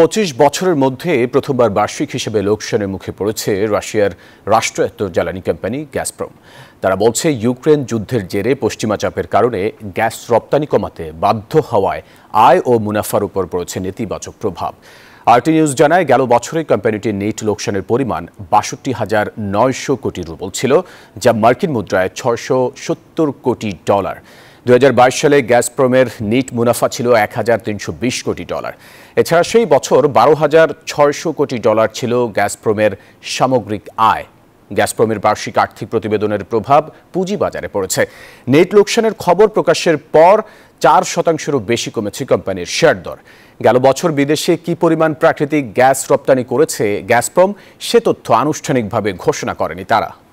পঁচিশ বছরের মধ্যে প্রথমবার বার্ষিক হিসেবে লোকসানের মুখে পড়েছে রাশিয়ার রাষ্ট্রায়ত্ত জ্বালানি কোম্পানি গ্যাসপ্রম তারা বলছে ইউক্রেন যুদ্ধের জেরে পশ্চিমা চাপের কারণে গ্যাস রপ্তানি কমাতে বাধ্য হওয়ায় আয় ও মুনাফার উপর পড়েছে নেতিবাচক প্রভাব আরটি নিউজ জানায় গেল বছরে কোম্পানিটির নেট লোকসানের পরিমাণ বাষট্টি হাজার নয়শো কোটি রুবল ছিল যা মার্কিন মুদ্রায় ছশো সত্তর কোটি ডলার 2022 সালে গ্যাসপ্রমের নিট মুনাফা ছিল এক কোটি ডলার এছাড়া সেই বছর বারো হাজার ছয়শো কোটি ডলার ছিল গ্যাসপ্রমের সামগ্রিক আয় গ্যাসপ্রমের বার্ষিক আর্থিক প্রতিবেদনের প্রভাব পুঁজিবাজারে পড়েছে নেট লোকসানের খবর প্রকাশের পর চার শতাংশেরও বেশি কমেছে কোম্পানির শেয়ার দর গেল বছর বিদেশে কি পরিমাণ প্রাকৃতিক গ্যাস রপ্তানি করেছে গ্যাসপ্রম সে তথ্য আনুষ্ঠানিকভাবে ঘোষণা করেনি তারা